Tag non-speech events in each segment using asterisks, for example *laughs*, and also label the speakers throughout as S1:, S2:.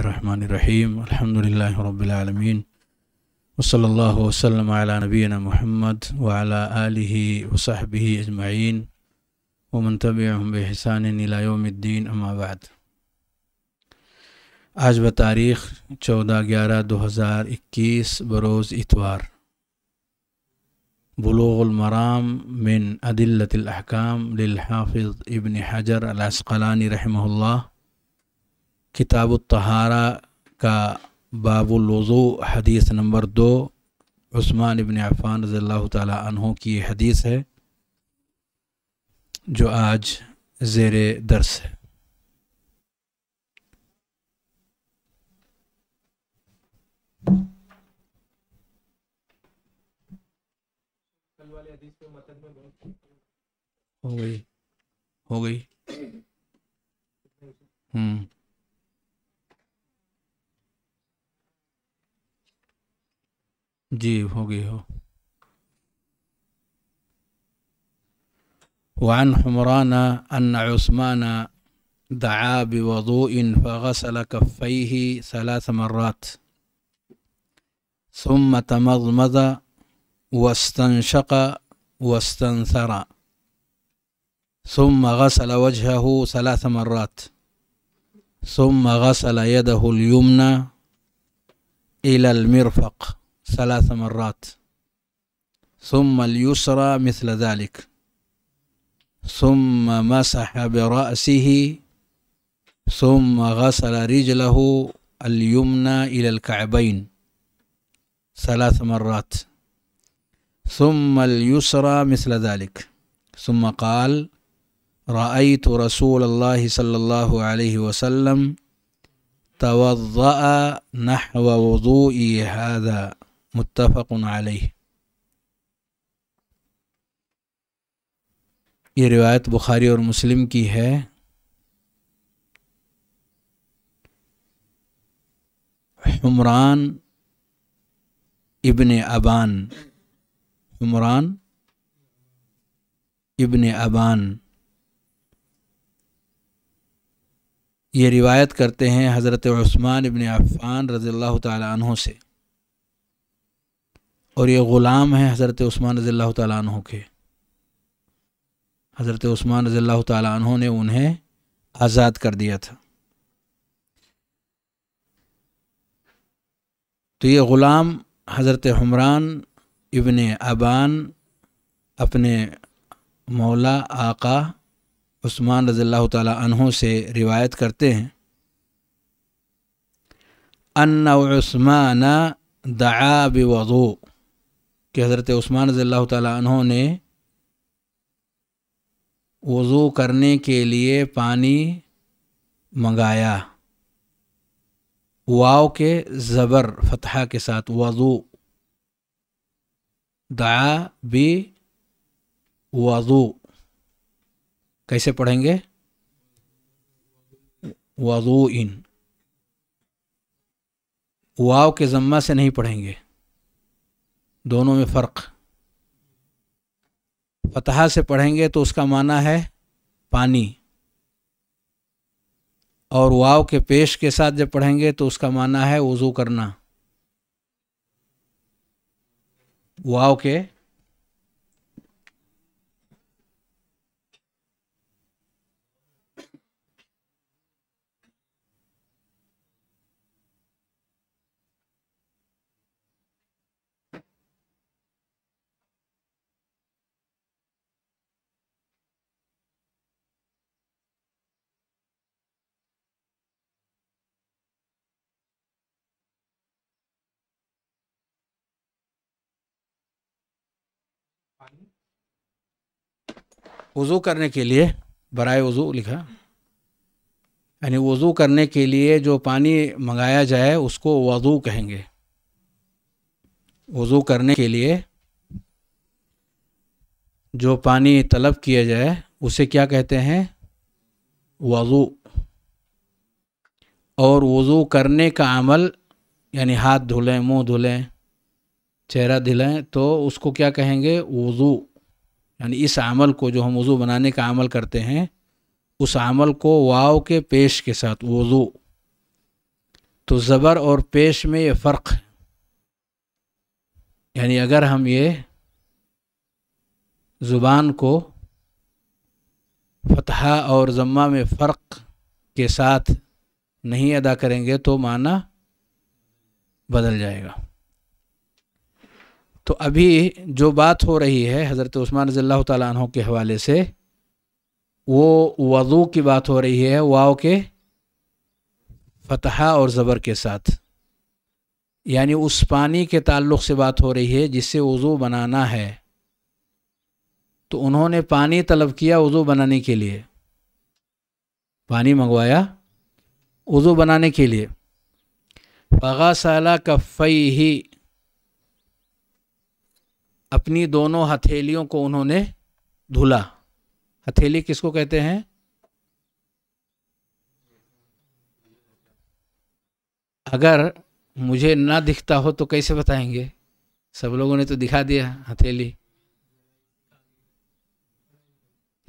S1: الله الرحمن الرحيم الحمد لله رب العالمين وصلى الله وسلم على نبينا محمد وعلى آله وصحبه أجمعين ومن تبعهم بإحسان إلى يوم الدين أما بعد آج بتاريخ چودہ گیارہ دو ہزار اکیس بروز اتوار بلوغ المرام من أدلة الأحكام للحافظ ابن حجر العسقلاني رحمه الله किताब तहारा का वज़ू हदीस नंबर दो उस्मान इबन अफ़ान रज़ी तहों की हदीस है जो आज ज़ेर दर्स है हो गई हो गई हम्म جيب होगी हो وعن حمران أن عثمان دعا بوضوء فغسل كفيه ثلاث مرات ثم تمضمض واستنشق واستنثر ثم غسل وجهه ثلاث مرات ثم غسل يده اليمنى إلى المرفق ثلاث مرات ثم اليسرى مثل ذلك ثم مسح برأسه ثم غسل رجله اليمنى إلى الكعبين ثلاث مرات ثم اليسرى مثل ذلك ثم قال رأيت رسول الله صلى الله عليه وسلم توضأ نحو وضوئي هذا मुतफ़न आलही ये रिवायत बुखारी और मुस्लिम की है हमरान इब्न अबान हमरान इब्न अबान ये रिवायत करते हैं हज़रत उस्मान इब्न अफ़ान रज़ी अल्लाह तहों से और ये ग़ुलाम हैं हज़रत ऊस्मान रज़ी तु के हज़रत ऊस्मान रज़ी तु ने उन्हें आज़ाद कर दिया था तो ये ग़ुलाम हज़रत हमरान इबन अबान अपने मौला आका उस्मान रज़ी तु से रिवायत करते हैं अन्न उस्मान दआ कि हज़रत उस्मान रज़ी तहों ने वज़ू करने के लिए पानी मंगाया वाव के ज़बर फतहा के साथ वज़ू दया बी वज़ू कैसे पढ़ेंगे वज़ू इन वाव के ज़म्मा से नहीं पढ़ेंगे दोनों में फ़र्क फतहा से पढ़ेंगे तो उसका माना है पानी और वाव के पेश के साथ जब पढ़ेंगे तो उसका माना है वज़ू करना वाव के वज़ू करने के लिए बरए वज़ू लिखा यानी वज़ू करने के लिए जो पानी मंगाया जाए उसको वज़ू कहेंगे वज़ू करने के लिए जो पानी तलब किया जाए उसे क्या कहते हैं वज़ू और वज़ू करने का अमल यानी हाथ धुलें मुंह धुलें चेहरा धुलें तो उसको क्या कहेंगे वज़ू यानी इस अमल को जो हम वज़ू बनाने का अमल करते हैं उस अमल को वाव के पेश के साथ वज़ू तो ज़बर और पेश में ये फ़र्क यानी अगर हम ये ज़ुबान को फतहा और ज़म्मा में फ़र्क के साथ नहीं अदा करेंगे तो माना बदल जाएगा तो अभी जो बात हो रही है हज़रत उस्मान रज़ी तु के हवाले से वो वज़ू की बात हो रही है वाओ के फतहा और ज़बर के साथ यानी उस पानी के ताल्लुक़ से बात हो रही है जिससे वज़ू बनाना है तो उन्होंने पानी तलब किया वज़ू बनाने के लिए पानी मंगवाया वज़ू बनाने के लिए फ़गा साला कफ़ई ही अपनी दोनों हथेलियों को उन्होंने धुला हथेली किसको कहते हैं अगर मुझे ना दिखता हो तो कैसे बताएंगे सब लोगों ने तो दिखा दिया हथेली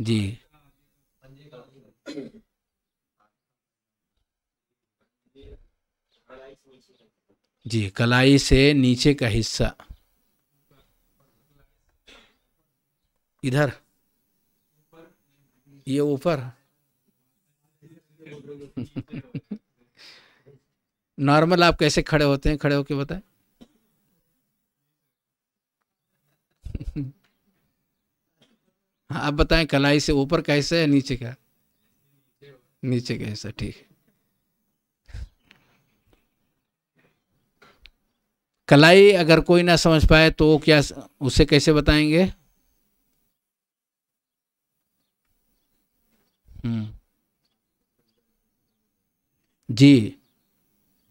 S1: जी जी कलाई से नीचे का हिस्सा इधर ये ऊपर नॉर्मल आप कैसे खड़े होते हैं खड़े होके बताएं हाँ आप बताएं कलाई से ऊपर कैसे है नीचे क्या नीचे कैसा ठीक कलाई अगर कोई ना समझ पाए तो क्या उसे कैसे बताएंगे हम्म। जी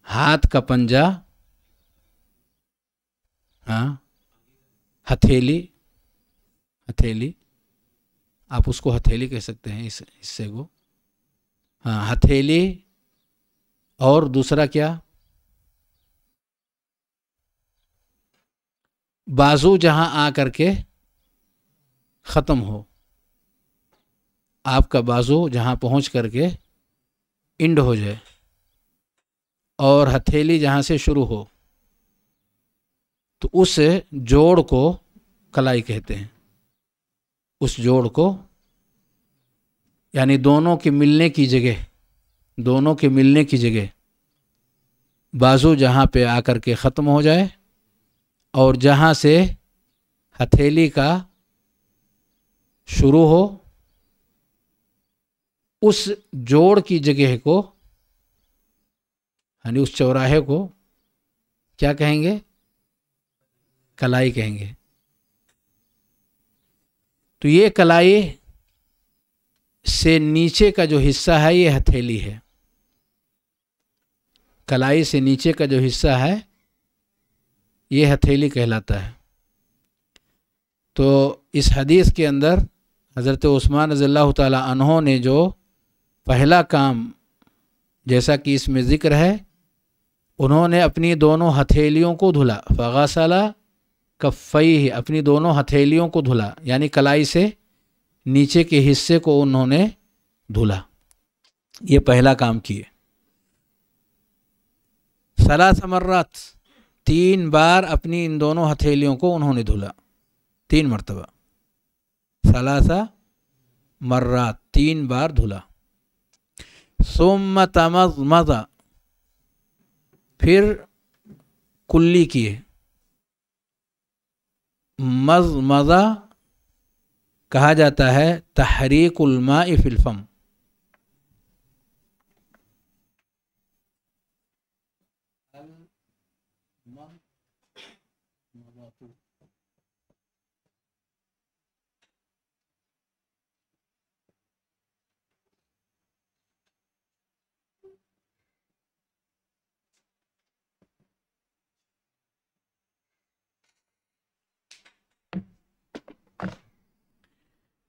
S1: हाथ का पंजा हाँ हथेली हथेली आप उसको हथेली कह सकते हैं इस हिस्से को हाँ हथेली और दूसरा क्या बाजू जहां आ करके ख़त्म हो आपका बाजू जहाँ पहुँच करके इंड हो जाए और हथेली जहाँ से शुरू हो तो उस जोड़ को कलाई कहते हैं उस जोड़ को यानी दोनों के मिलने की जगह दोनों के मिलने की जगह बाजू जहाँ पे आकर के ख़त्म हो जाए और जहाँ से हथेली का शुरू हो उस जोड़ की जगह को यानी उस चौराहे को क्या कहेंगे कलाई कहेंगे तो ये कलाई से नीचे का जो हिस्सा है ये हथेली है कलाई से नीचे का जो हिस्सा है ये हथेली कहलाता है तो इस हदीस के अंदर हज़रत उस्मान रज़ी अल्लाह तहों ने जो पहला काम जैसा कि इसमें ज़िक्र है उन्होंने अपनी दोनों हथेलियों को धुला फ़गासला कफ़ई ही अपनी दोनों हथेलियों को धुला यानी कलाई से नीचे के हिस्से को उन्होंने धुला ये पहला काम किए सला समर्रत तीन बार अपनी इन दोनों हथेलियों को उन्होंने धुला तीन मरतबा सलासा मर्रात तीन बार धुला सोम तमज मजा फिर कुल्ली किए मज मज़ा कहा जाता है तहरीक उलमा फिल्फम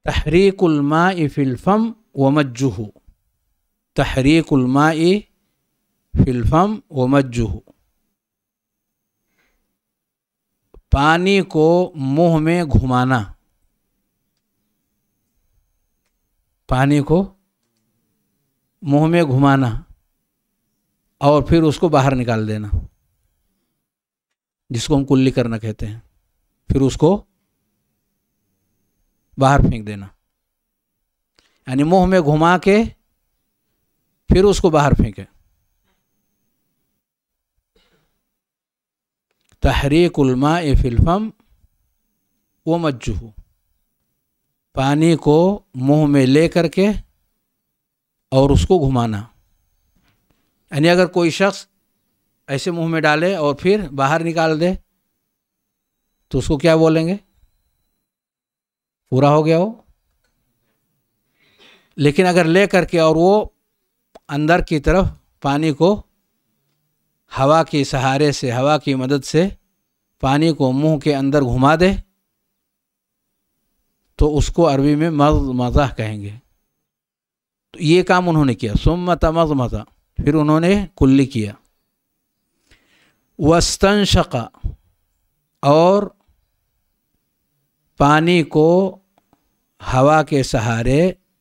S1: ومجه تحريك الماء तहरीकुलमा الفم ومجه पानी को मुंह में घुमाना पानी को मुंह में घुमाना और फिर उसको बाहर निकाल देना जिसको हम कुल्ली करना कहते हैं फिर उसको बाहर फेंक देना यानी मुंह में घुमा के फिर उसको बाहर फेंके तहरी कुलमा ए फिल्फम वो मज्जू पानी को मुंह में ले करके और उसको घुमाना यानी अगर कोई शख्स ऐसे मुंह में डाले और फिर बाहर निकाल दे तो उसको क्या बोलेंगे पूरा हो गया वो लेकिन अगर ले करके और वो अंदर की तरफ पानी को हवा के सहारे से हवा की मदद से पानी को मुंह के अंदर घुमा दे तो उसको अरबी में मज मज़ा कहेंगे तो ये काम उन्होंने किया सुमत मज मज़ा फिर उन्होंने कुल्ली किया वस्तन शका और पानी को हवा के सहारे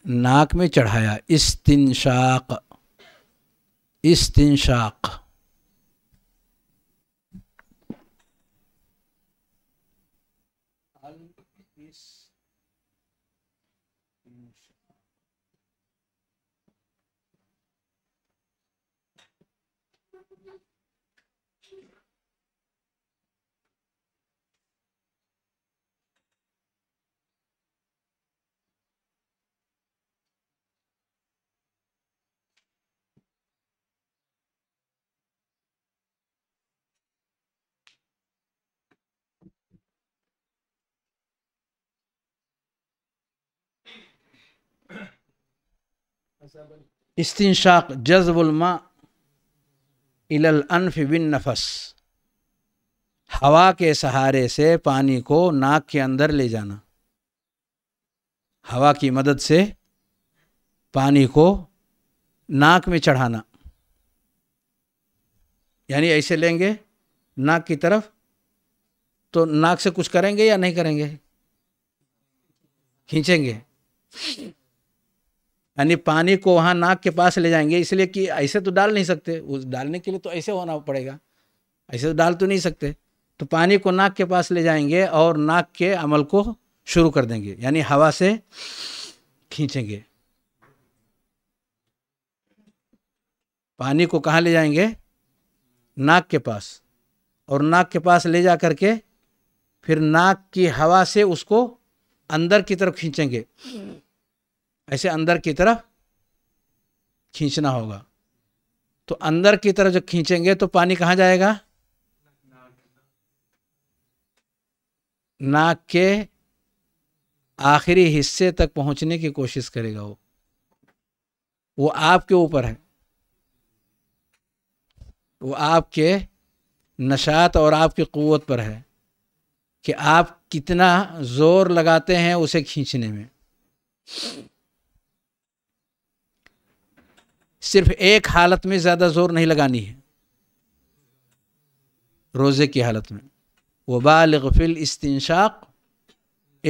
S1: नाक में चढ़ाया इस इस तिन शाख़ इस्तिनशाक जज्बुलमा इलअनफ बिन नफस हवा के सहारे से पानी को नाक के अंदर ले जाना हवा की मदद से पानी को नाक में चढ़ाना यानी ऐसे लेंगे नाक की तरफ तो नाक से कुछ करेंगे या नहीं करेंगे खींचेंगे यानी पानी को वहाँ नाक के पास ले जाएंगे इसलिए कि ऐसे तो डाल नहीं सकते उस डालने के लिए तो ऐसे होना पड़ेगा ऐसे तो डाल तो नहीं सकते तो पानी को नाक के पास ले जाएंगे और नाक के अमल को शुरू कर देंगे यानी हवा से खींचेंगे पानी को कहाँ ले जाएंगे नाक के पास और नाक के पास ले जा करके फिर नाक की हवा से उसको अंदर की तरफ खींचेंगे हम्म। ऐसे अंदर की तरफ खींचना होगा तो अंदर की तरफ जब खींचेंगे तो पानी कहाँ जाएगा नाक के आखिरी हिस्से तक पहुंचने की कोशिश करेगा वो वो आपके ऊपर है वो आपके नशात और आपकी क़वत पर है कि आप कितना ज़ोर लगाते हैं उसे खींचने में सिर्फ एक हालत में ज़्यादा जोर नहीं लगानी है रोज़े की हालत में वबालग फिल इस्तिनशाक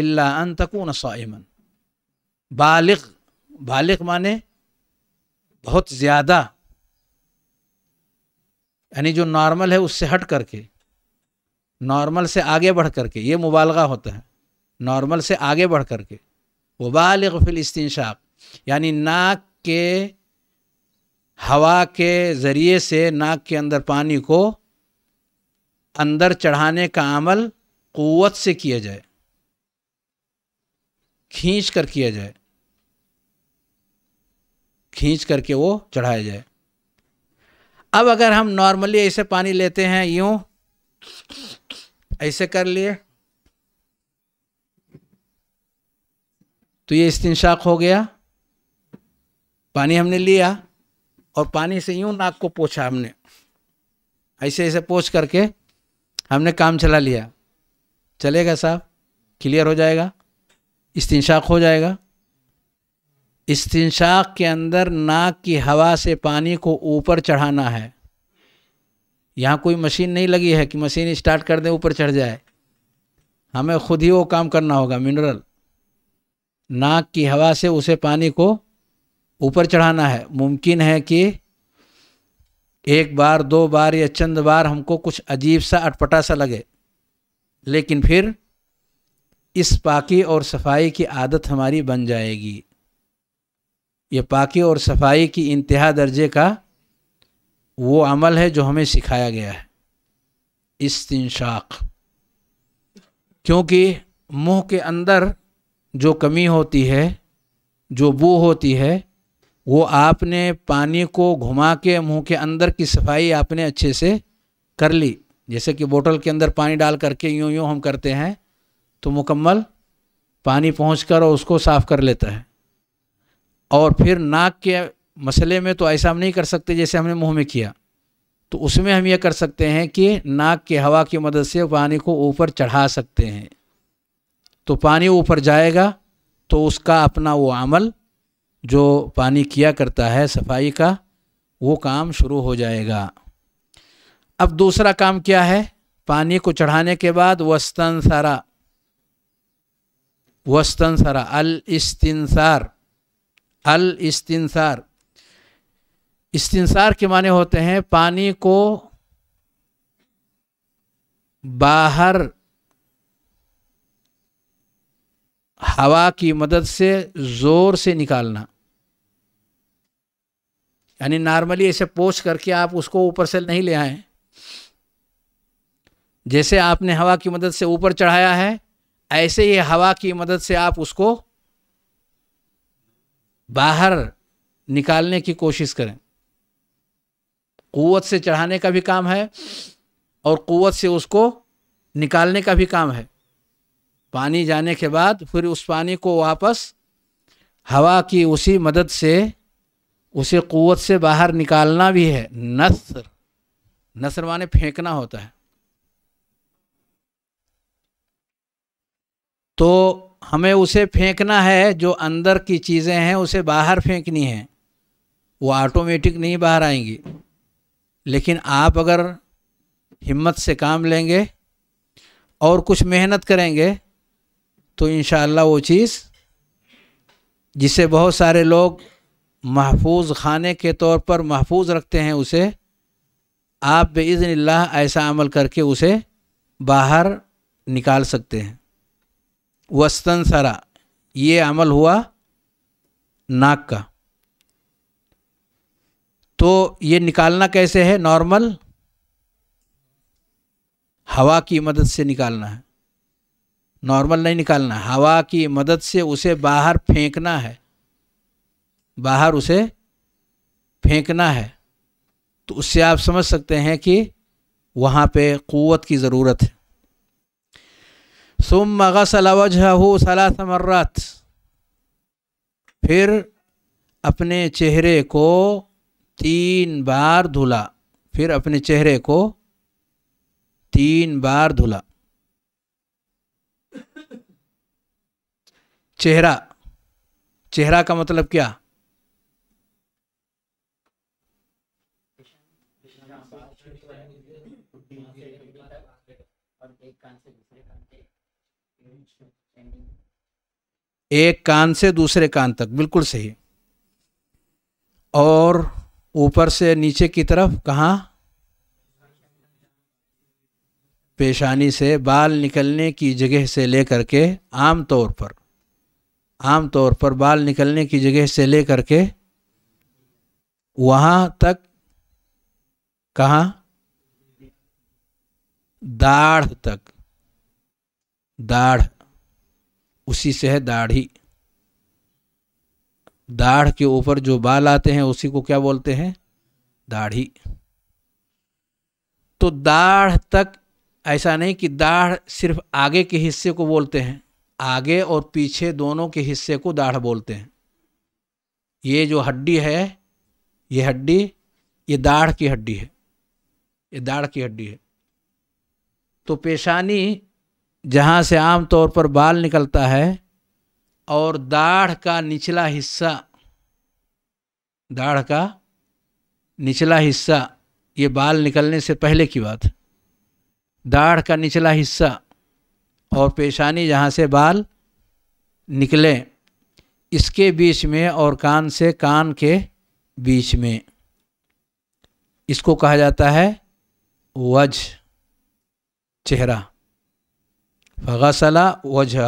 S1: इल्ला अन तकून साइमन बालिग बालिग माने बहुत ज़्यादा यानी जो नॉर्मल है उससे हट करके नॉर्मल से आगे बढ़ करके ये मुबालगा होता है नॉर्मल से आगे बढ़ करके बालिग फिल इस्तिनशाक यानी नाक के हवा के ज़रिए से नाक के अंदर पानी को अंदर चढ़ाने का अमल क़वत से किया जाए खींच कर किया जाए खींच करके वो चढ़ाया जाए अब अगर हम नॉर्मली ऐसे पानी लेते हैं यूँ ऐसे कर लिए तो ये इस्तिनशाक हो गया पानी हमने लिया और पानी से यूं नाक को पोछा हमने ऐसे ऐसे पोछ करके हमने काम चला लिया चलेगा साहब क्लियर हो जाएगा इस्तिनशाक हो जाएगा इस्तिनशाक के अंदर नाक की हवा से पानी को ऊपर चढ़ाना है यहाँ कोई मशीन नहीं लगी है कि मशीन स्टार्ट कर दें ऊपर चढ़ जाए हमें खुद ही वो काम करना होगा मिनरल नाक की हवा से उसे पानी को ऊपर चढ़ाना है मुमकिन है कि एक बार दो बार या चंद बार हमको कुछ अजीब सा अटपटा सा लगे लेकिन फिर इस पाकि और सफाई की आदत हमारी बन जाएगी ये पाकि और सफाई की इंतहा दर्जे का वो अमल है जो हमें सिखाया गया है इस शाख क्योंकि मुंह के अंदर जो कमी होती है जो बू होती है वो आपने पानी को घुमा के मुंह के अंदर की सफाई आपने अच्छे से कर ली जैसे कि बोतल के अंदर पानी डाल करके यूँ यूँ हम करते हैं तो मुकम्मल पानी पहुँच कर और उसको साफ़ कर लेता है और फिर नाक के मसले में तो ऐसा हम नहीं कर सकते जैसे हमने मुंह में किया तो उसमें हम यह कर सकते हैं कि नाक के हवा की मदद से पानी को ऊपर चढ़ा सकते हैं तो पानी ऊपर जाएगा तो उसका अपना वो अमल जो पानी किया करता है सफाई का वो काम शुरू हो जाएगा अब दूसरा काम क्या है पानी को चढ़ाने के बाद वस्तन सारा वस्तन सारा अल इस्तिनसार अल इस्तिनसार इस्तिनसार के माने होते हैं पानी को बाहर हवा की मदद से ज़ोर से निकालना यानी नॉर्मली ऐसे पोच करके आप उसको ऊपर से नहीं ले आए जैसे आपने हवा की मदद से ऊपर चढ़ाया है ऐसे ही हवा की मदद से आप उसको बाहर निकालने की कोशिश करें कुत से चढ़ाने का भी काम है और कुत से उसको निकालने का भी काम है पानी जाने के बाद फिर उस पानी को वापस हवा की उसी मदद से उसे क़वत से बाहर निकालना भी है नसर नसर माने फेंकना होता है तो हमें उसे फेंकना है जो अंदर की चीज़ें हैं उसे बाहर फेंकनी है वो ऑटोमेटिक नहीं बाहर आएंगी लेकिन आप अगर हिम्मत से काम लेंगे और कुछ मेहनत करेंगे तो इन वो चीज़ जिसे बहुत सारे लोग महफूज खाने के तौर पर महफूज रखते हैं उसे आप बेज़न ऐसा अमल करके उसे बाहर निकाल सकते हैं वस्तन सरा ये अमल हुआ नाक का तो ये निकालना कैसे है नॉर्मल हवा की मदद से निकालना है नॉर्मल नहीं निकालना हवा की मदद से उसे बाहर फेंकना है बाहर उसे फेंकना है तो उससे आप समझ सकते हैं कि वहाँ पे क़वत की ज़रूरत है सुम गसलवज हो सलासमर्रत फिर अपने चेहरे को तीन बार धुला फिर अपने चेहरे को तीन बार धुला चेहरा चेहरा का मतलब क्या एक कान से दूसरे कान तक बिल्कुल सही और ऊपर से नीचे की तरफ कहाँ पेशानी से बाल निकलने की जगह से लेकर के आम तौर पर आम तौर पर बाल निकलने की जगह से लेकर के वहाँ तक कहाँ दाढ़ तक दाढ़ उसी से है दाढ़ी दाढ़ के ऊपर जो बाल आते हैं उसी को क्या बोलते हैं दाढ़ी तो दाढ़ तक ऐसा नहीं कि दाढ़ सिर्फ आगे के हिस्से को बोलते हैं आगे और पीछे दोनों के हिस्से को दाढ़ बोलते हैं ये जो हड्डी है ये हड्डी ये दाढ़ की हड्डी है ये दाढ़ की हड्डी है तो पेशानी जहाँ से आम तौर पर बाल निकलता है और दाढ़ का निचला हिस्सा दाढ़ का निचला हिस्सा ये बाल निकलने से पहले की बात दाढ़ का निचला हिस्सा और पेशानी जहाँ से बाल निकले इसके बीच में और कान से कान के बीच में इसको कहा जाता है वज चेहरा फगसला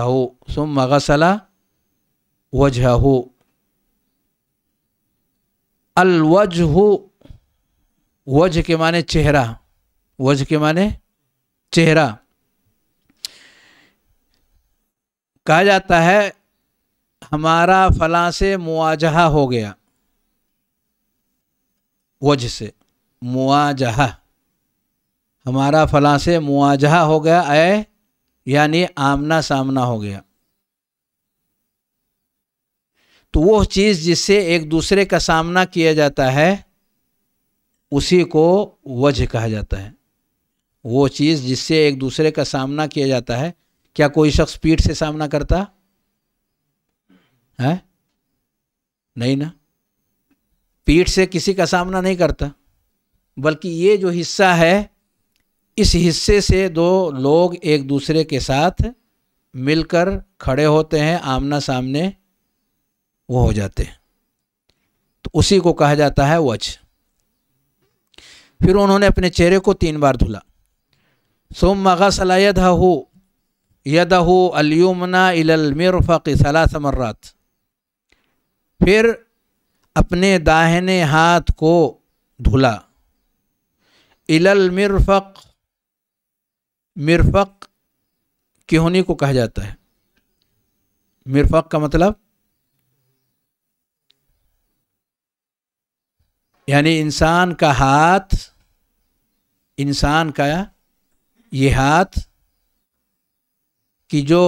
S1: हो सुम मगसला हो अलवज हो वज के माने चेहरा वज के माने चेहरा कहा जाता है हमारा फला से मुआजहा हो गया वजह से मुआजहा हमारा फला से मुआजहा हो गया अय यानी आमना सामना हो गया तो वो चीज़ जिससे एक दूसरे का सामना किया जाता है उसी को वजह कहा जाता है वो चीज़ जिससे एक दूसरे का सामना किया जाता है क्या कोई शख्स पीठ से सामना करता है नहीं ना पीठ से किसी का सामना नहीं करता बल्कि ये जो हिस्सा है इस हिस्से से दो लोग एक दूसरे के साथ मिलकर खड़े होते हैं आमना सामने वो हो जाते हैं तो उसी को कहा जाता है वज फिर उन्होंने अपने चेहरे को तीन बार धुला सोम मगा सलायद हो यदह अलयुमना इलमिरफ़ सलासमर्रात फिर अपने दाहिने हाथ को धुला इलमिरफ़ मिरफ़ किहनी को कहा जाता है मरफ़ का मतलब यानी इंसान का हाथ इंसान का ये हाथ कि जो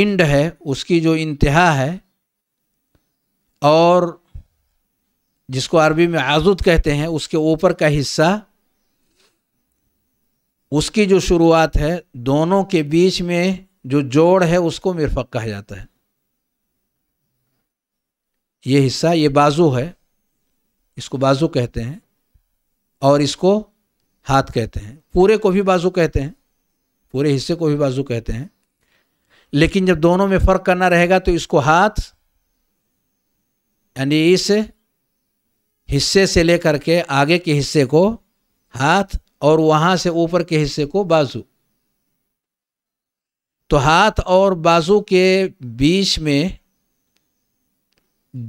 S1: इंड है उसकी जो इंतहा है और जिसको अरबी में आजुद कहते हैं उसके ऊपर का हिस्सा उसकी जो शुरुआत है दोनों के बीच में जो जोड़ है उसको मिरफक कहा जाता है ये हिस्सा ये बाजू है इसको बाजू कहते हैं और इसको हाथ कहते हैं पूरे को भी बाजू कहते हैं पूरे हिस्से को भी बाजू कहते हैं लेकिन जब दोनों में फर्क करना रहेगा तो इसको हाथ यानी इस हिस्से से लेकर के आगे के हिस्से को हाथ और वहां से ऊपर के हिस्से को बाजू तो हाथ और बाजू के बीच में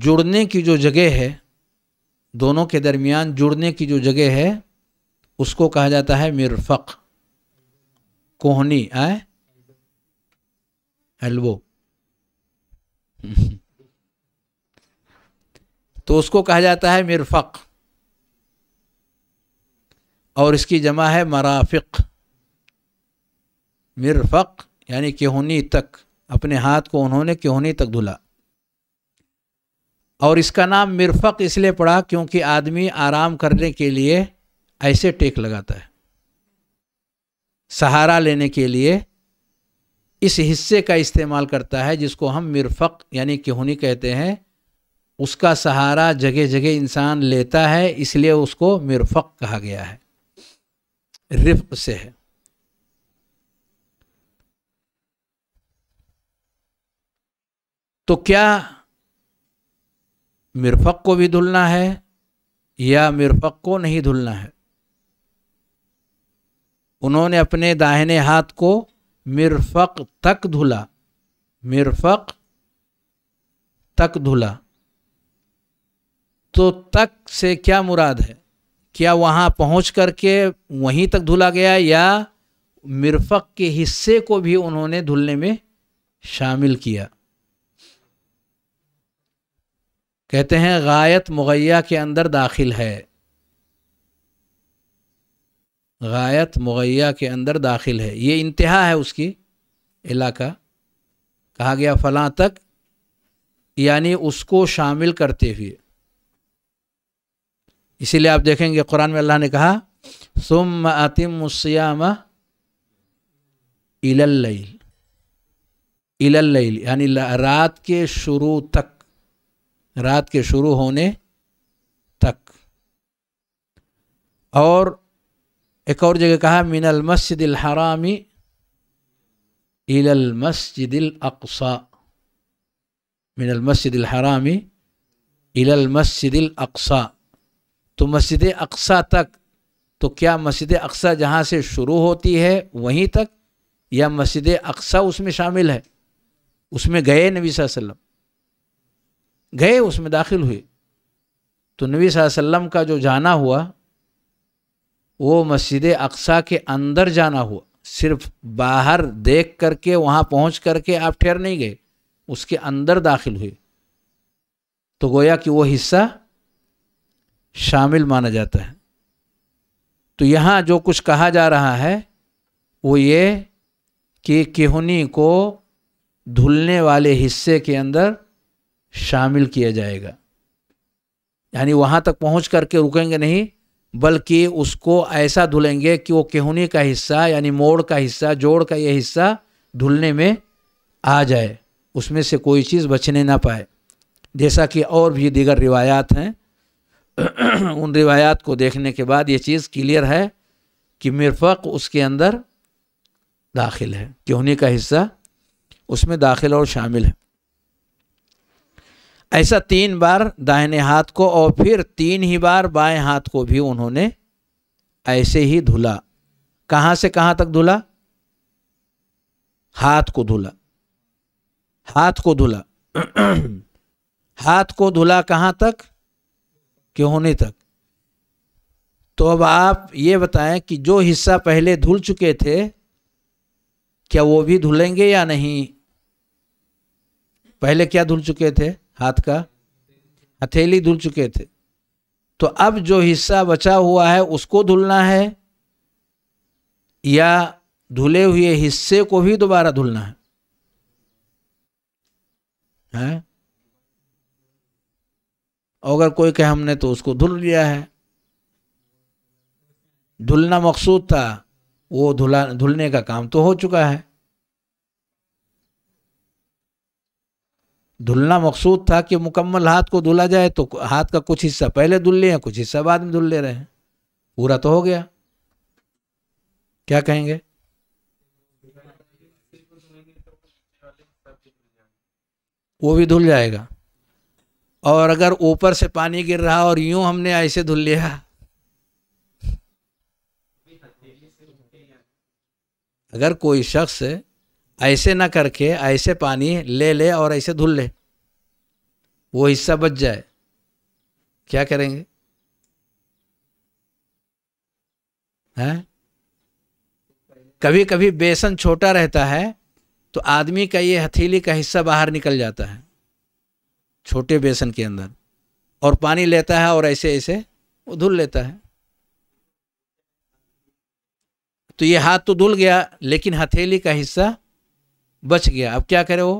S1: जुड़ने की जो जगह है दोनों के दरमियान जुड़ने की जो जगह है उसको कहा जाता है मिरफक कोहनी आए एल्बो तो उसको कहा जाता है मिरफक और इसकी जमा है मराफिक मिरफक यानी केहूनी तक अपने हाथ को उन्होंने केहूनी तक धुला और इसका नाम मिरफक इसलिए पड़ा क्योंकि आदमी आराम करने के लिए ऐसे टेक लगाता है सहारा लेने के लिए इस हिस्से का इस्तेमाल करता है जिसको हम मिरफक यानी केहूनी कहते हैं उसका सहारा जगह जगह इंसान लेता है इसलिए उसको मिरफक कहा गया है रिफ्क से है तो क्या मिरफक को भी धुलना है या मिरफक को नहीं धुलना है उन्होंने अपने दाहिने हाथ को मिरफक तक धुला मिरफक तक धुला तो तक से क्या मुराद है क्या वहाँ पहुँच करके वहीं तक धुला गया या मिरफक के हिस्से को भी उन्होंने धुलने में शामिल किया कहते हैं गायत मुगैया के अंदर दाखिल है गायत मुगैया के अंदर दाखिल है ये इंतहा है उसकी इलाका कहा गया फलां तक यानी उसको शामिल करते हुए इसीलिए आप देखेंगे कुरान में अल्लाह ने कहा सुम आतिम सियाम इलल इलल यानी रात के शुरू तक रात के शुरू होने तक और एक और जगह कहा मिनल मस्जिद हरामी इलल मस्जिद अक्सा मिनल मस्जिद हरामी इलल मस्जिद अक्सा तो मस्जिद अकसा तक तो क्या मस्जिद अकसा जहाँ से शुरू होती है वहीं तक या मस्जिद अकसा उसमें शामिल है उसमें गए नबी वसल्लम गए उसमें दाखिल हुए तो नबी वसल्लम का जो जाना हुआ वो मस्जिद अक्सा के अंदर जाना हुआ सिर्फ बाहर देख करके वहाँ पहुँच करके आप ठहर नहीं गए उसके अंदर दाखिल हुए तो गोया कि वो हिस्सा शामिल माना जाता है तो यहाँ जो कुछ कहा जा रहा है वो ये कि केहनी को धुलने वाले हिस्से के अंदर शामिल किया जाएगा यानी वहाँ तक पहुँच करके रुकेंगे नहीं बल्कि उसको ऐसा धुलेंगे कि वो केहूनी का हिस्सा यानी मोड़ का हिस्सा जोड़ का ये हिस्सा धुलने में आ जाए उसमें से कोई चीज़ बचने ना पाए जैसा कि और भी दीगर रिवायात हैं *clears throat* उन रिवायात को देखने के बाद ये चीज़ क्लियर है कि मिरफक उसके अंदर दाखिल है केहूनी का हिस्सा उसमें दाखिल और शामिल है ऐसा तीन बार दाहिने हाथ को और फिर तीन ही बार बाएं हाथ को भी उन्होंने ऐसे ही धुला कहाँ से कहाँ तक धुला हाथ को धुला हाथ को धुला *clears throat* हाथ को धुला कहाँ तक क्यों होने तक तो अब आप ये बताएं कि जो हिस्सा पहले धुल चुके थे क्या वो भी धुलेंगे या नहीं पहले क्या धुल चुके थे हाथ का हथेली धुल चुके थे तो अब जो हिस्सा बचा हुआ है उसको धुलना है या धुले हुए हिस्से को भी दोबारा धुलना है, हैं? अगर कोई कहे हमने तो उसको धुल लिया है धुलना मकसूद था वो धुला धुलने का काम तो हो चुका है धुलना मकसूद था कि मुकम्मल हाथ को धुला जाए तो हाथ का कुछ हिस्सा पहले धुल ले कुछ हिस्सा बाद में धुल ले रहे हैं पूरा तो हो गया क्या कहेंगे वो भी धुल जाएगा और अगर ऊपर से पानी गिर रहा और यूं हमने ऐसे धुल लिया अगर कोई शख्स ऐसे ना करके ऐसे पानी ले ले और ऐसे धुल ले वो हिस्सा बच जाए क्या करेंगे हैं कभी कभी बेसन छोटा रहता है तो आदमी का ये हथेली का हिस्सा बाहर निकल जाता है छोटे बेसन के अंदर और पानी लेता है और ऐसे ऐसे वो धुल लेता है तो ये हाथ तो धुल गया लेकिन हथेली का हिस्सा बच गया अब क्या करे वो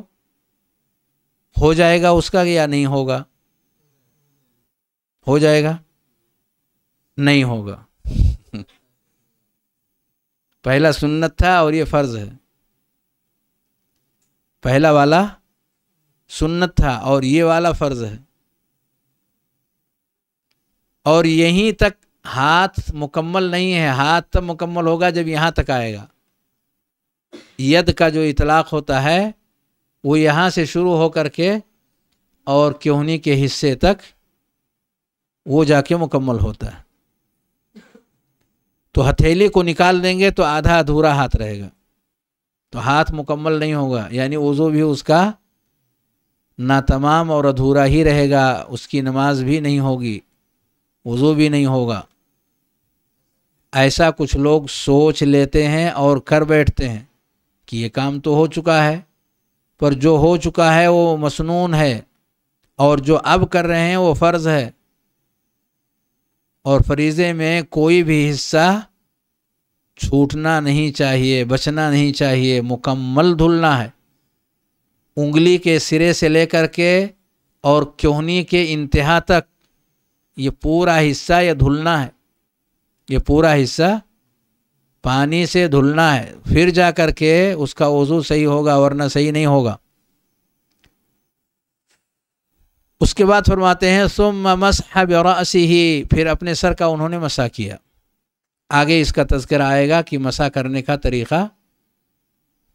S1: हो जाएगा उसका या नहीं होगा हो जाएगा नहीं होगा *laughs* पहला सुन्नत था और ये फ़र्ज़ है पहला वाला सुन्नत था और ये वाला फ़र्ज़ है और यहीं तक हाथ मुकम्मल नहीं है हाथ तब मुकम्मल होगा जब यहां तक आएगा यद का जो इतलाक़ होता है वो यहाँ से शुरू हो कर के और क्योंनी के हिस्से तक वो जाके मुकम्मल होता है तो हथेली को निकाल देंगे तो आधा अधूरा हाथ रहेगा तो हाथ मुकम्मल नहीं होगा यानी वज़ू भी उसका ना तमाम और अधूरा ही रहेगा उसकी नमाज भी नहीं होगी वज़ू भी नहीं होगा ऐसा कुछ लोग सोच लेते हैं और कर बैठते हैं कि ये काम तो हो चुका है पर जो हो चुका है वो मसनून है और जो अब कर रहे हैं वो फ़र्ज़ है और फरीज़े में कोई भी हिस्सा छूटना नहीं चाहिए बचना नहीं चाहिए मुकम्मल धुलना है उंगली के सिरे से लेकर के और क्योहनी के इंतहा तक ये पूरा हिस्सा यह धुलना है ये पूरा हिस्सा पानी से धुलना है फिर जा कर के उसका वज़ू सही होगा वरना सही नहीं होगा उसके बाद फरमाते हैं सुम मस हबरासी ही फिर अपने सर का उन्होंने मसा किया आगे इसका तस्कर आएगा कि मसा करने का तरीक़ा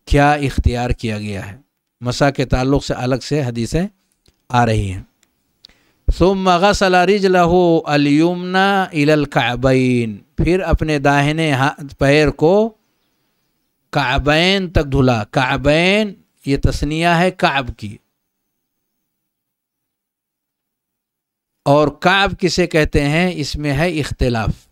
S1: क्या इख्तियार किया गया है मसा के ताल्लुक से अलग से हदीसें आ रही हैं सुम رجله اليمنى الى الكعبين फिर अपने दाहिने हाथ पैर को काबैन तक धुला काबैन ये तस्निया है काब की और काब किसे कहते हैं इसमें है इख्तिलाफ़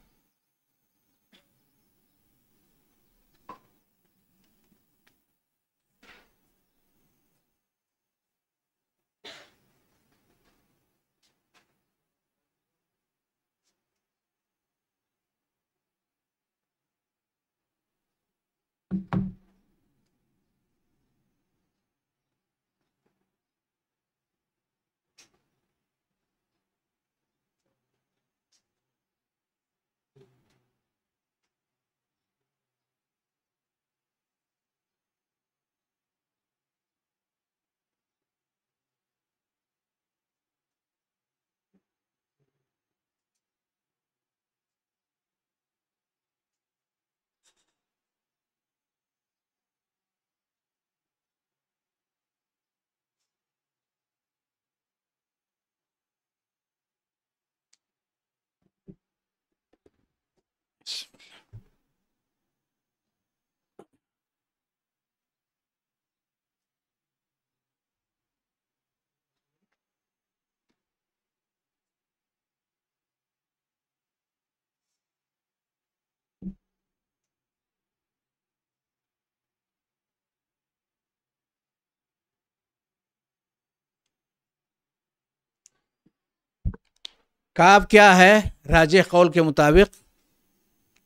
S1: काब क्या है राज कौल के मुताबिक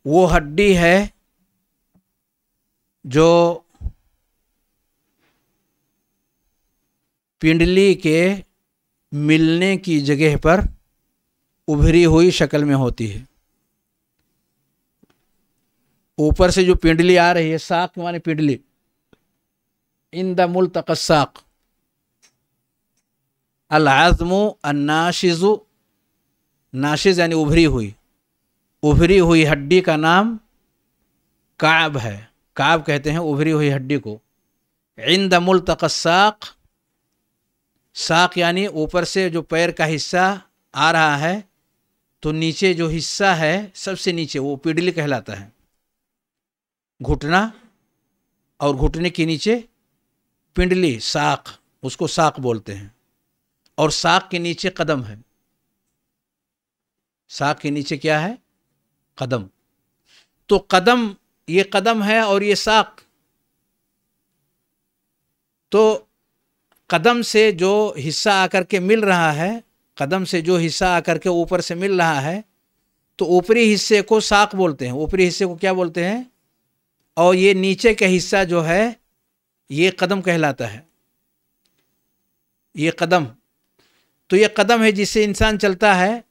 S1: वो हड्डी है जो पिंडली के मिलने की जगह पर उभरी हुई शक्ल में होती है ऊपर से जो पिंडली आ रही है साख माने पिंडली इन द मुल साख अलाजमु अनाशिजु नाशिज यानी उभरी हुई उभरी हुई हड्डी का नाम काब है काब कहते हैं उभरी हुई हड्डी को इन तक तकसाक साक यानी ऊपर से जो पैर का हिस्सा आ रहा है तो नीचे जो हिस्सा है सबसे नीचे वो पिडली कहलाता है घुटना और घुटने के नीचे पिंडली साख उसको साख बोलते हैं और साख के नीचे कदम है साख के नीचे क्या है कदम तो कदम ये कदम है और ये साख तो कदम से जो हिस्सा आकर के मिल रहा है कदम से जो हिस्सा आकर के ऊपर से मिल रहा है तो ऊपरी हिस्से को साख बोलते हैं ऊपरी हिस्से को क्या बोलते हैं और ये नीचे का हिस्सा जो है ये कदम कहलाता है ये कदम तो ये कदम है जिससे इंसान चलता है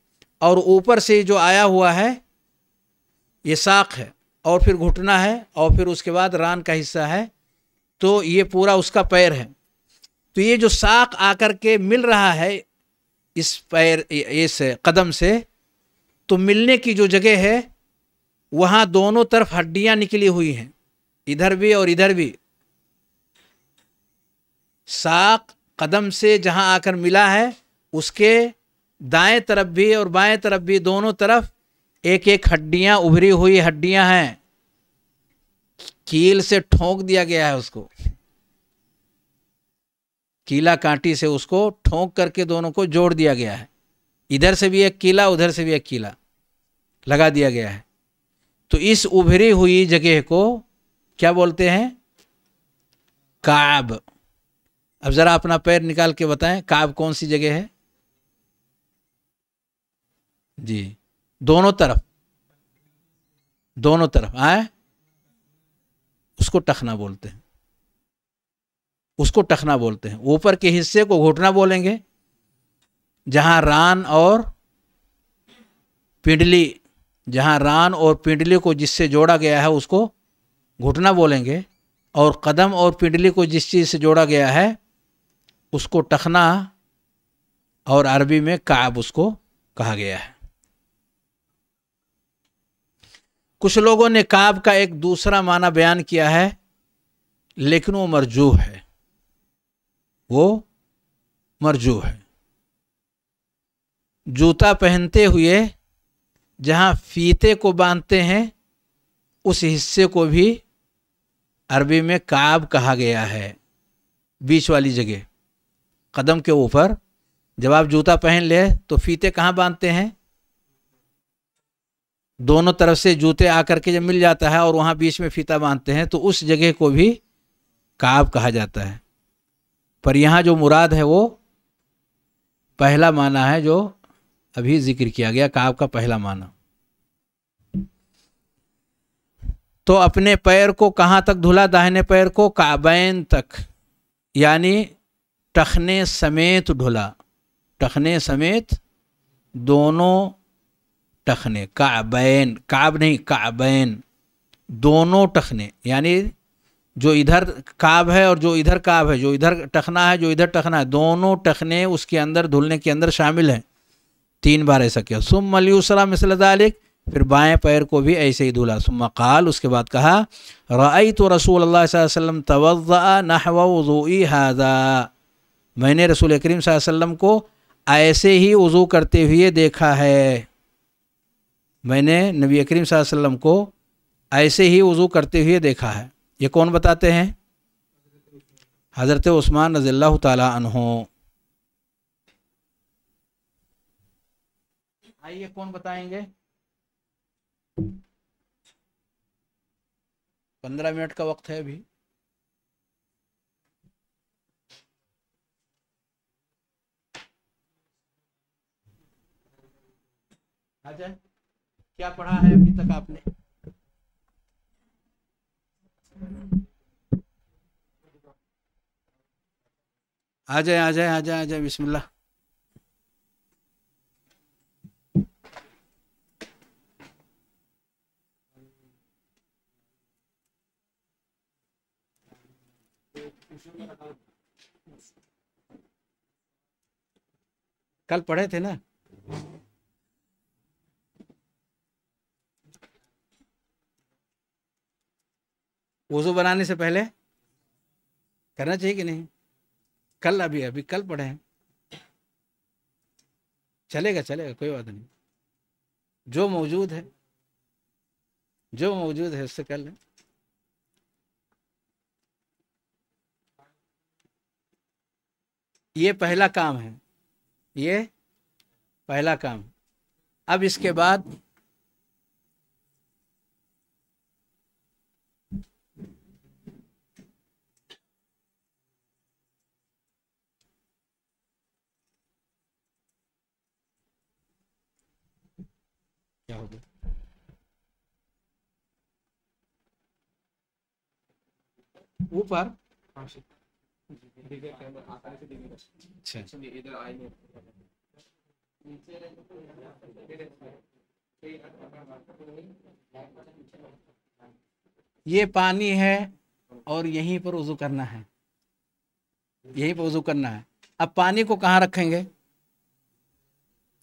S1: और ऊपर से जो आया हुआ है ये साख है और फिर घुटना है और फिर उसके बाद रान का हिस्सा है तो ये पूरा उसका पैर है तो ये जो साख आकर के मिल रहा है इस पैर इस कदम से तो मिलने की जो जगह है वहाँ दोनों तरफ हड्डियाँ निकली हुई हैं इधर भी और इधर भी साख कदम से जहाँ आकर मिला है उसके दाएं तरफ भी और बाएं तरफ भी दोनों तरफ एक एक हड्डियां उभरी हुई हड्डियां हैं कील से ठोंक दिया गया है उसको कीला कांटी से उसको ठोंक करके दोनों को जोड़ दिया गया है इधर से भी एक कीला उधर से भी एक कीला लगा दिया गया है तो इस उभरी हुई जगह को क्या बोलते हैं काब अब ज़रा अपना पैर निकाल के बताएं काब कौन सी जगह है जी दोनों तरफ दोनों तरफ आए उसको टखना बोलते हैं उसको टखना बोलते हैं ऊपर के हिस्से को घुटना बोलेंगे जहाँ रान और पिंडली जहाँ रान और पिंडली को जिससे जोड़ा गया है उसको घुटना बोलेंगे और कदम और पिंडली को जिस चीज़ से जोड़ा गया है उसको टखना और अरबी में काब उसको कहा गया है कुछ लोगों ने काब का एक दूसरा माना बयान किया है लेकिन वो मरजू है वो मरजू है जूता पहनते हुए जहाँ फीते को बांधते हैं उस हिस्से को भी अरबी में काब कहा गया है बीच वाली जगह कदम के ऊपर जब आप जूता पहन ले तो फीते कहाँ बांधते हैं दोनों तरफ से जूते आकर के जब मिल जाता है और वहाँ बीच में फीता बांधते हैं तो उस जगह को भी काब कहा जाता है पर यहाँ जो मुराद है वो पहला माना है जो अभी जिक्र किया गया काब का पहला माना तो अपने पैर को कहाँ तक धुला दाहिने पैर को काबैन तक यानी टखने समेत धुला टखने समेत दोनों टखने काबैन काब नहीं काबैन दोनों टखने यानी जो इधर काब है और जो इधर काब है जो इधर टखना है जो इधर टखना है दोनों टखने उसके अंदर धुलने के अंदर शामिल हैं तीन बार ऐसा किया सुम मिसल दालिक फिर बाएं पैर को भी ऐसे ही धुला सुम काल उसके बाद कहा रई तो रसूल अल्लाम तवज़ा वजू हाजा मैंने रसूल करीम वसम को ऐसे ही वज़ू करते हुए देखा है मैंने नबी करीम वसल्लम को ऐसे ही वज़ू करते हुए देखा है ये कौन बताते हैं हज़रत उस्मान रज़ील्ला तहो आइए कौन बताएंगे पंद्रह मिनट का वक्त है अभी आ जाए क्या पढ़ा है अभी तक आपने आ जाए आ जाए आ जाए आ जाए बिस्मिल्लाह कल पढ़े थे ना वजू बनाने से पहले करना चाहिए कि नहीं कल अभी अभी कल पढ़े हैं चलेगा चलेगा कोई बात नहीं जो मौजूद है जो मौजूद है उससे कर लें ये पहला काम है ये पहला काम अब इसके बाद क्या हो गया ऊपर हाँ, अच्छा। अच्छा, तो ये पानी है और यहीं पर वजू करना है यहीं पर वजू करना है अब पानी को कहाँ रखेंगे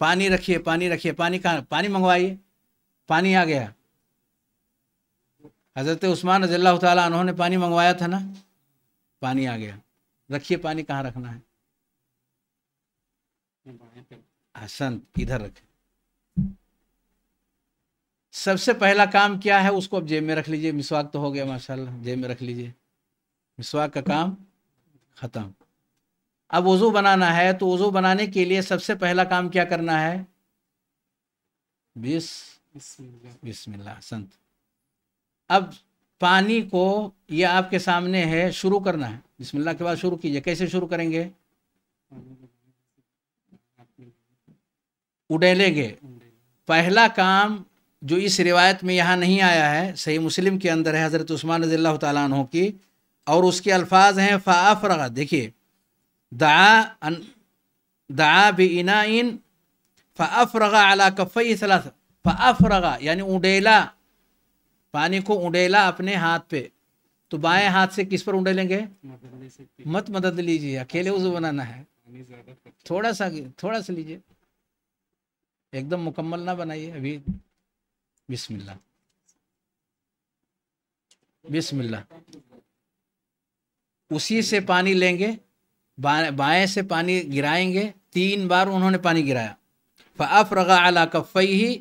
S1: पानी रखिए पानी रखिए पानी कहाँ पानी मंगवाइए पानी आ गया हज़रत उस्मान रजील्ला तह ने पानी मंगवाया था ना पानी आ गया रखिए पानी कहाँ रखना है हसन इधर रखें सबसे पहला काम क्या है उसको अब जेब में रख लीजिए मिसवाक तो हो गया माशाल्लाह जेब में रख लीजिए मिसवाक का काम ख़त्म अब वज़ू बनाना है तो वज़ू बनाने के लिए सबसे पहला काम क्या करना है बिस बिस्मिल्लाह संत अब पानी को यह आपके सामने है शुरू करना है बिस्मिल्लाह के बाद शुरू कीजिए कैसे शुरू करेंगे उडेलेंगे पहला काम जो इस रिवायत में यहाँ नहीं आया है सही मुस्लिम के अंदर है हज़रत उस्मान रज़ी अल्लाह की और उसके अल्फाज हैं फ़ाफ़रगा देखिए दआ अन दआ इन फ़ाफ़रगा अला यानी उडेला पानी को उडेला अपने हाथ पे तो बाएं हाथ से किस पर उडेलेंगे मत मदद लीजिए अकेले उसे बनाना है थोड़ा सा थोड़ा सा लीजिए एकदम मुकम्मल ना बनाइए अभी बिस्मिल्लाह बिस्मिल्लाह उसी से पानी लेंगे बाएं बाएं से पानी गिराएंगे तीन बार उन्होंने पानी गिराया फ़ाफ़ रगा अला कफ़ई ही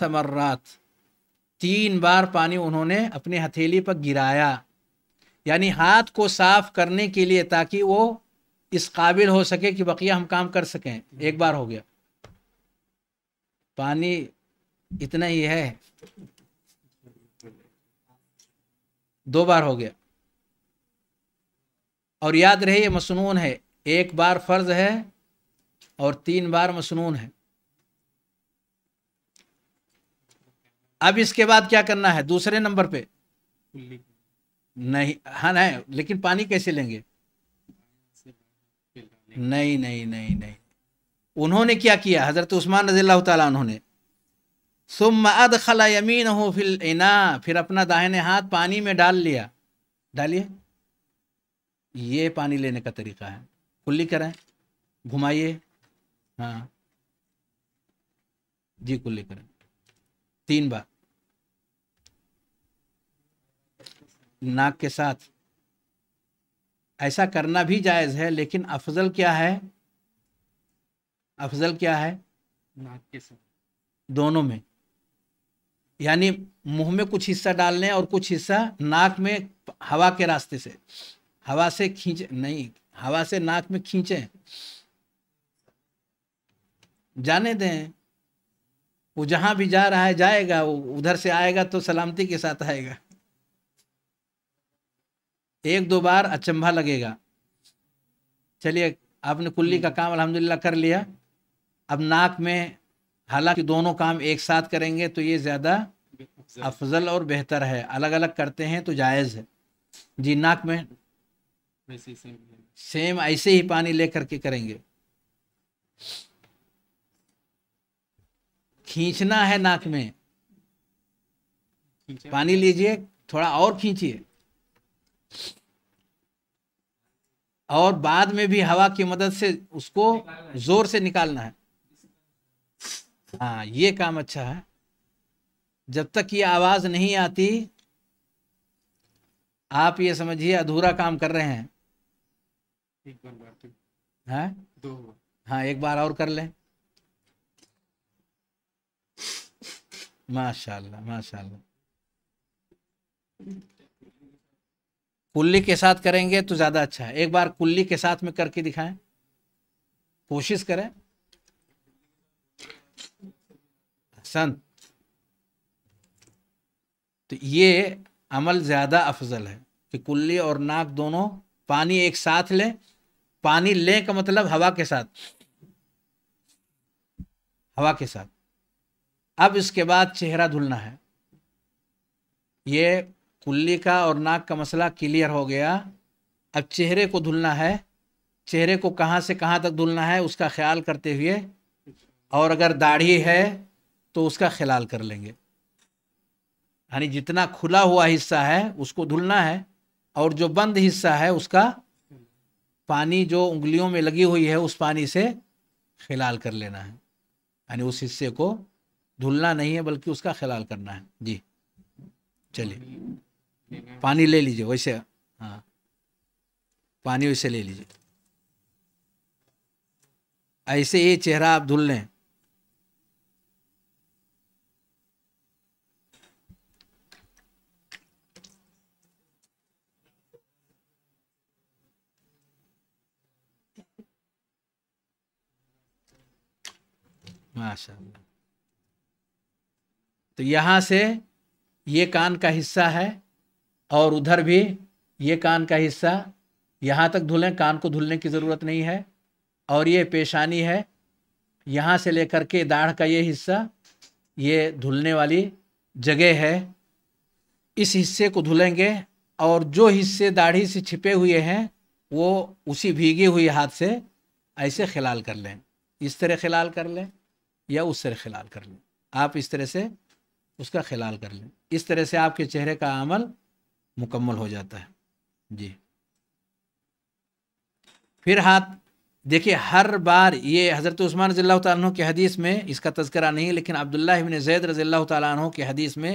S1: समर्रात तीन बार पानी उन्होंने अपनी हथेली पर गिराया यानी हाथ को साफ करने के लिए ताकि वो इस काबिल हो सके कि बकिया हम काम कर सकें एक बार हो गया पानी इतना ही है दो बार हो गया और याद रहे ये मसनून है एक बार फ़र्ज है और तीन बार मसनून है अब इसके बाद क्या करना है दूसरे नंबर पे नहीं हाँ नहीं लेकिन पानी कैसे लेंगे नहीं नहीं नहीं नहीं उन्होंने क्या किया हज़रत उस्मान रजील अल्लाह उन्होंने सुम अद खला यमीन हो फिल इना फिर अपना दाहिने हाथ पानी में डाल लिया डालिए ये पानी लेने का तरीका है कुल्ली करें घुमाइए हाँ जी कुल्ली करें तीन बार नाक के साथ ऐसा करना भी जायज़ है लेकिन अफजल क्या है अफजल क्या है नाक के साथ दोनों में यानी मुंह में कुछ हिस्सा डालने और कुछ हिस्सा नाक में हवा के रास्ते से हवा से खींच नहीं हवा से नाक में खींचे जाने दें वो जहां भी जा रहा है जाएगा वो उधर से आएगा तो सलामती के साथ आएगा एक दो बार अचंभा लगेगा चलिए आपने कुल्ली का काम अल्हम्दुलिल्लाह कर लिया अब नाक में हालांकि दोनों काम एक साथ करेंगे तो ये ज़्यादा अफजल और बेहतर है अलग अलग करते हैं तो जायज़ है जी नाक में वैसे सेम सेम ऐसे ही पानी लेकर के करेंगे खींचना है नाक में पानी लीजिए थोड़ा और खींचिए और बाद में भी हवा की मदद से उसको जोर से निकालना है हाँ ये काम अच्छा है जब तक ये आवाज नहीं आती आप ये समझिए अधूरा काम कर रहे हैं एक बार तो। हाँ दो हाँ एक बार और कर ले माशाल्लाह माशाल्लाह कुल्ली के साथ करेंगे तो ज़्यादा अच्छा है एक बार कुल्ली के साथ में करके दिखाएं कोशिश करें सन तो ये अमल ज़्यादा अफजल है कि कुल्ली और नाक दोनों पानी एक साथ लें पानी लें का मतलब हवा के साथ हवा के साथ अब इसके बाद चेहरा धुलना है ये कुल्ली का और नाक का मसला क्लियर हो गया अब चेहरे को धुलना है चेहरे को कहाँ से कहाँ तक धुलना है उसका ख्याल करते हुए और अगर दाढ़ी है तो उसका ख्याल कर लेंगे यानी जितना खुला हुआ हिस्सा है उसको धुलना है और जो बंद हिस्सा है उसका पानी जो उंगलियों में लगी हुई है उस पानी से खिलाल कर लेना है यानी उस हिस्से को धुलना नहीं है बल्कि उसका खिलाल करना है जी चलिए पानी ले लीजिए वैसे हाँ पानी वैसे ले लीजिए ऐसे ये चेहरा आप धुल लें माशा तो यहाँ से ये कान का हिस्सा है और उधर भी ये कान का हिस्सा यहाँ तक धुलें कान को धुलने की ज़रूरत नहीं है और ये पेशानी है यहाँ से लेकर के दाढ़ का ये हिस्सा ये धुलने वाली जगह है इस हिस्से को धुलेंगे और जो हिस्से दाढ़ी से छिपे हुए हैं वो उसी भीगी हुई हाथ से ऐसे खिलाल कर लें इस तरह खिलाल कर लें या उससे खिलाल कर लें आप इस तरह से उसका खिलाल कर लें इस तरह से आपके चेहरे का अमल मुकम्मल हो जाता है जी फिर हाथ देखिए हर बार ये हज़रत उस्मान रज़ी तु के हदीस में इसका तस्करा नहीं है लेकिन अब्दुल्ला इबन जैद रज़ी तु के हदीस में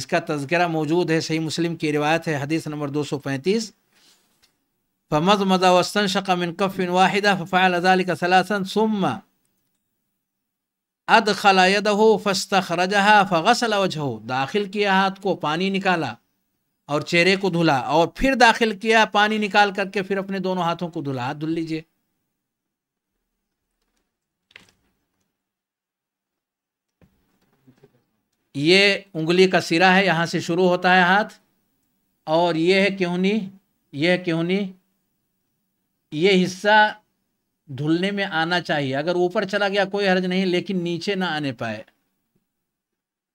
S1: इसका तस्करा मौजूद है सही मुस्लिम की रिवायत है हदीस नंबर दो सौ पैंतीस फमज मदा वस्तन शक़ा कफ़िन वाहिदा अजाल का सलासन सुम्मा अद खलायद हो फस्त खरजहा फ़सल अवज हो दाखिल किया हाथ को पानी निकाला और चेहरे को धुला और फिर दाखिल किया पानी निकाल करके फिर अपने दोनों हाथों को धुला हाथ धुल लीजिए ये उंगली का सिरा है यहाँ से शुरू होता है हाथ और ये है क्योंनी यह नहीं ये हिस्सा धुलने में आना चाहिए अगर ऊपर चला गया कोई हर्ज नहीं लेकिन नीचे ना आने पाए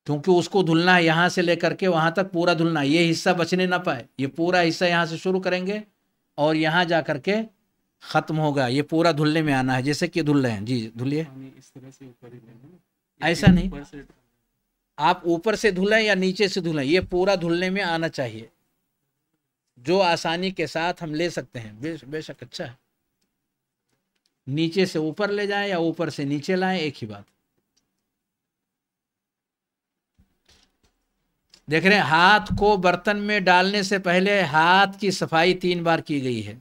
S1: क्योंकि उसको धुलना है यहां से लेकर के वहां तक पूरा धुलना ये हिस्सा बचने ना पाए ये पूरा हिस्सा यहाँ से शुरू करेंगे और यहाँ जा करके ख़त्म होगा ये पूरा धुलने में आना है जैसे कि धुल रहे हैं जी धुलिए ऐसा नहीं आप ऊपर से धुलें या नीचे से धुलें ये पूरा धुलने में आना चाहिए जो आसानी के साथ हम ले सकते हैं बेशक अच्छा है नीचे से ऊपर ले जाए या ऊपर से नीचे लाए एक ही बात देख रहे हैं हाथ को बर्तन में डालने से पहले हाथ की सफाई तीन बार की गई है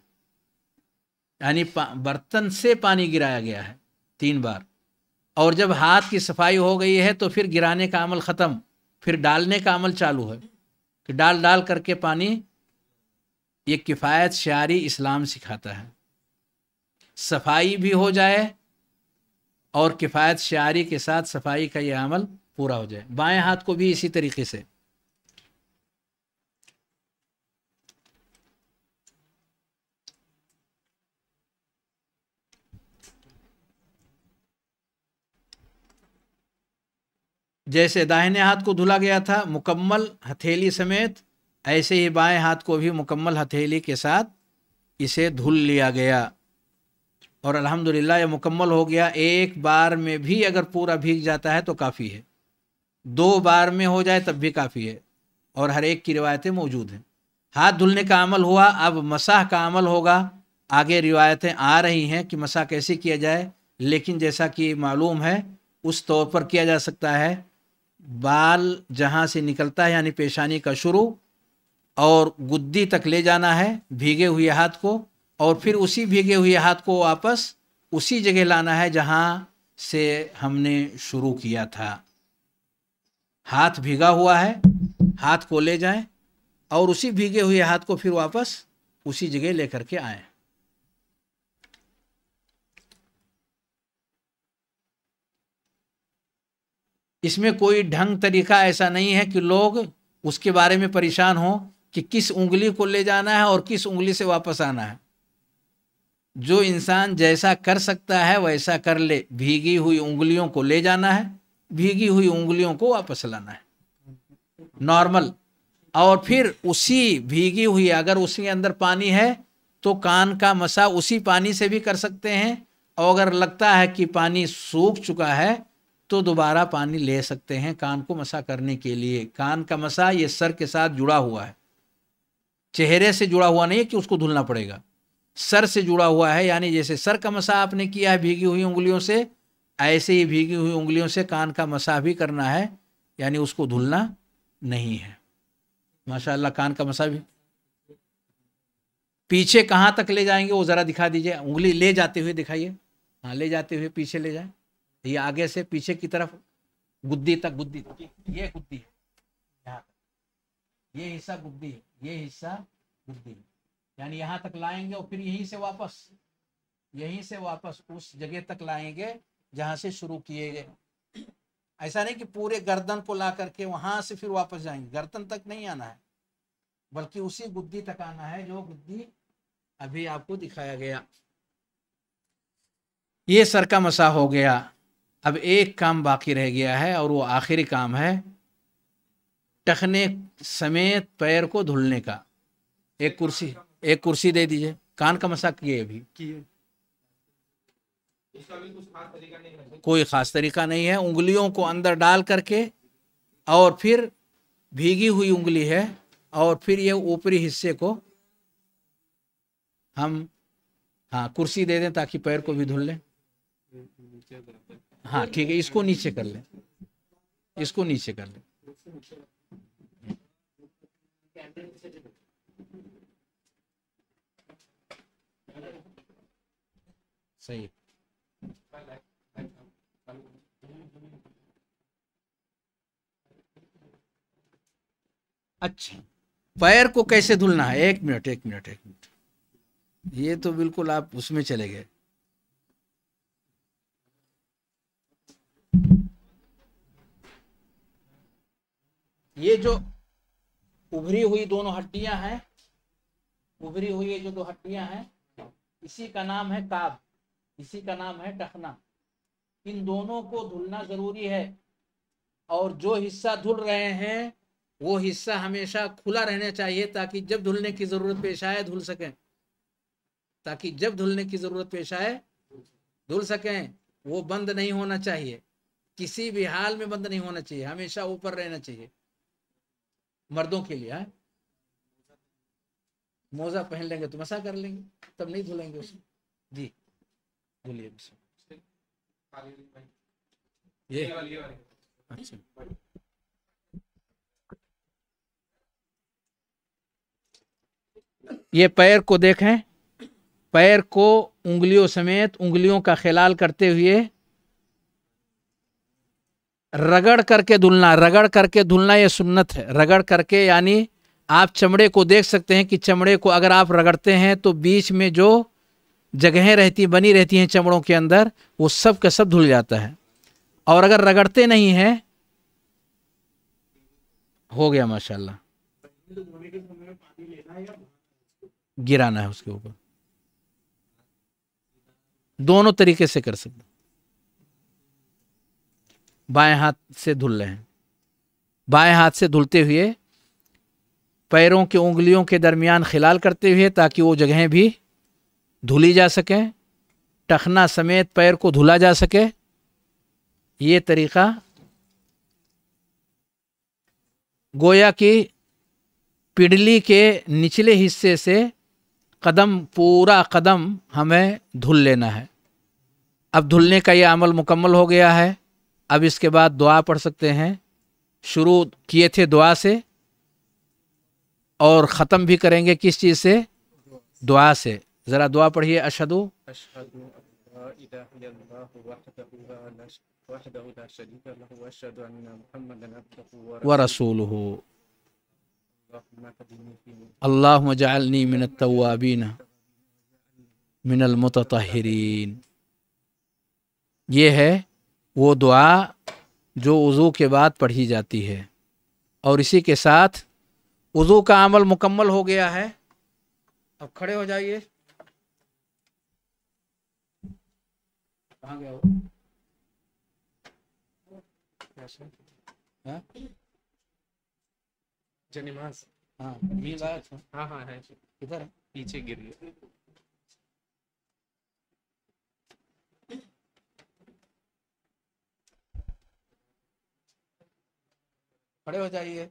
S1: यानी बर्तन से पानी गिराया गया है तीन बार और जब हाथ की सफाई हो गई है तो फिर गिराने का अमल ख़त्म फिर डालने का अमल चालू है कि डाल डाल करके पानी ये किफ़ायत शारी इस्लाम सिखाता है सफाई भी हो जाए और किफ़ायत शारी के साथ सफाई का यह अमल पूरा हो जाए बाएं हाथ को भी इसी तरीके से जैसे दाहिने हाथ को धुला गया था मुकम्मल हथेली समेत ऐसे ही बाएं हाथ को भी मुकम्मल हथेली के साथ इसे धुल लिया गया और अल्हम्दुलिल्लाह ये मुकम्मल हो गया एक बार में भी अगर पूरा भीग जाता है तो काफ़ी है दो बार में हो जाए तब भी काफ़ी है और हर एक की रिवायतें मौजूद हैं हाथ धुलने का अमल हुआ अब मसाह का अमल होगा आगे रिवायतें आ रही हैं कि मसाह कैसे किया जाए लेकिन जैसा कि मालूम है उस तौर पर किया जा सकता है बाल जहाँ से निकलता है यानी पेशानी का शुरू और गुद्दी तक ले जाना है भीगे हुए हाथ को और फिर उसी भीगे हुए हाथ को वापस उसी जगह लाना है जहाँ से हमने शुरू किया था हाथ भीगा हुआ है हाथ को ले जाएं और उसी भीगे हुए हाथ को फिर वापस उसी जगह लेकर के आए इसमें कोई ढंग तरीका ऐसा नहीं है कि लोग उसके बारे में परेशान हों कि किस उंगली को ले जाना है और किस उंगली से वापस आना है जो इंसान जैसा कर सकता है वैसा कर ले भीगी हुई उंगलियों को ले जाना है भीगी हुई उंगलियों को वापस लाना है नॉर्मल और फिर उसी भीगी हुई अगर उसके अंदर पानी है तो कान का मसा उसी पानी से भी कर सकते हैं और अगर लगता है कि पानी सूख चुका है तो दोबारा पानी ले सकते हैं कान को मसा करने के लिए कान का मसा ये सर के साथ जुड़ा हुआ है चेहरे से जुड़ा हुआ नहीं है कि उसको धुलना पड़ेगा सर से जुड़ा हुआ है यानी जैसे सर का मसा आपने किया है भीगी हुई उंगलियों से ऐसे ही भीगी हुई उंगलियों से कान का मसा भी करना है यानी उसको धुलना नहीं है माशाल्लाह कान का मसा भी पीछे कहाँ तक ले जाएंगे वो ज़रा दिखा दीजिए उंगली ले जाते हुए दिखाइए हाँ ले जाते हुए पीछे ले जाए ये आगे से पीछे की तरफ गुद्दी तक गुद्दी ये गुद्दी है ये हिस्सा गुद्दी है ये हिस्सा गुद्दी है यानी यहाँ तक लाएंगे और फिर यहीं से वापस यहीं से वापस उस जगह तक लाएंगे जहां से शुरू किए गए ऐसा नहीं कि पूरे गर्दन को ला करके वहां से फिर वापस जाएंगे गर्दन तक नहीं आना है बल्कि उसी गुद्दी तक आना है जो गुद्दी अभी आपको दिखाया गया ये सर का मसा हो गया अब एक काम बाकी रह गया है और वो आखिरी काम है टखने समेत पैर को धुलने का एक कुर्सी एक कुर्सी दे दीजिए कान का मसा किए अभी कोई खास तरीका नहीं है उंगलियों को अंदर डाल करके और फिर भीगी हुई उंगली है और फिर ये ऊपरी हिस्से को हम हाँ कुर्सी दे दें ताकि पैर को भी धुल लें हाँ ठीक है इसको नीचे कर लें इसको नीचे कर लें सही अच्छा पैर को कैसे धुलना है एक मिनट एक मिनट एक मिनट ये तो बिल्कुल आप उसमें चले गए ये जो उभरी हुई दोनों हड्डियां हैं उभरी हुई ये जो दो हड्डियां हैं इसी का नाम है काब इसी का नाम है टखना इन दोनों को धुलना जरूरी है और जो हिस्सा धुल रहे हैं वो हिस्सा हमेशा खुला रहना चाहिए ताकि जब धुलने की जरूरत पेश आए धुल सकें ताकि जब धुलने की जरूरत पेश आए धुल सकें वो बंद नहीं होना चाहिए किसी भी हाल में बंद नहीं होना चाहिए हमेशा ऊपर रहना चाहिए मर्दों के लिए है हाँ? मोजा पहन लेंगे तो मसा कर लेंगे तब नहीं धुलेंगे उसमें जी बोलिए ये अच्छा। ये पैर को देखें पैर को उंगलियों समेत उंगलियों का खिलाल करते हुए रगड़ करके धुलना रगड़ करके धुलना ये सुन्नत है रगड़ करके यानी आप चमड़े को देख सकते हैं कि चमड़े को अगर आप रगड़ते हैं तो बीच में जो जगहें रहती बनी रहती हैं चमड़ों के अंदर वो सब का सब धुल जाता है और अगर रगड़ते नहीं हैं हो गया माशाल्लाह गिराना है उसके ऊपर दोनों तरीके से कर सकते बाएं हाथ से धुल रहे हैं बाएं हाथ से धुलते हुए पैरों के उंगलियों के दरमियान खिलाल करते हुए ताकि वो जगहें भी धुली जा सके टखना समेत पैर को धुला जा सके ये तरीका गोया की पिडली के निचले हिस्से से कदम पूरा कदम हमें धुल लेना है अब धुलने का यह अमल मुकम्मल हो गया है अब इसके बाद दुआ पढ़ सकते हैं शुरू किए थे दुआ से और ख़त्म भी करेंगे किस चीज़ से दुआ से ज़रा दुआ पढ़िए अशदु व रसूल हो अल्लाह मिनलमतरीन ये है वो दुआ जो वज़ू के बाद पढ़ी जाती है और इसी के साथ वज़ू का अमल मुकम्मल हो गया है अब खड़े हो जाइए कहाँ गया वो कैसे हाँ जनिमास हाँ आया था हाँ हाँ है किधर है पीछे गिर गया खड़े हो जाइए